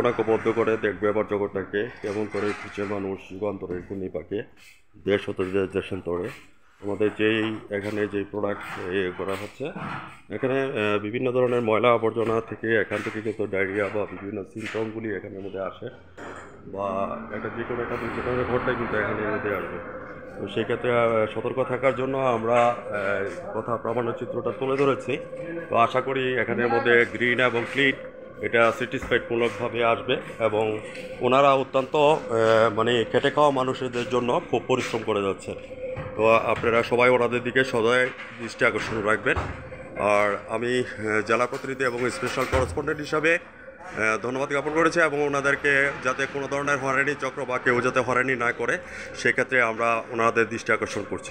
বদ্ধ করে দেখবে আবার জগৎটাকে কেমন করে খুঁজে মানুষ যুগান্তরে গুণী পাকে দেশ হতে দেশান্তরে আমাদের যেই এখানে যে প্রোডাক্ট করা হচ্ছে এখানে বিভিন্ন ধরনের ময়লা আবর্জনা থেকে এখান থেকে কিন্তু ডায়রিয়া বা বিভিন্ন সিমটমগুলি এখানের মধ্যে আসে বা একটা যে কোনো একটা দুর্ঘটনা ঘটলে কিন্তু এখানে মধ্যে আসবে তো সেক্ষেত্রে সতর্ক থাকার জন্য আমরা কথা প্রামাণ্য চিত্রটা তুলে ধরেছি তো আশা করি এখানের মধ্যে গ্রিন এবং ক্লিন এটা স্যাটিসফাইডমূলকভাবে আসবে এবং ওনারা অত্যন্ত মানে খেটে খাওয়া মানুষদের জন্য খুব পরিশ্রম করে যাচ্ছে তো আপনারা সবাই ওনাদের দিকে সদয় দৃষ্টি আকর্ষণ রাখবেন আর আমি জেলা প্রতিনিধি এবং স্পেশাল করসপন্ডেন্ট হিসাবে ধন্যবাদ জ্ঞাপন করেছি এবং ওনাদেরকে যাতে কোনো ধরনের হরানি চক্র বা কেউ যাতে হরানি না করে সেক্ষেত্রে আমরা ওনাদের দৃষ্টি আকর্ষণ করছি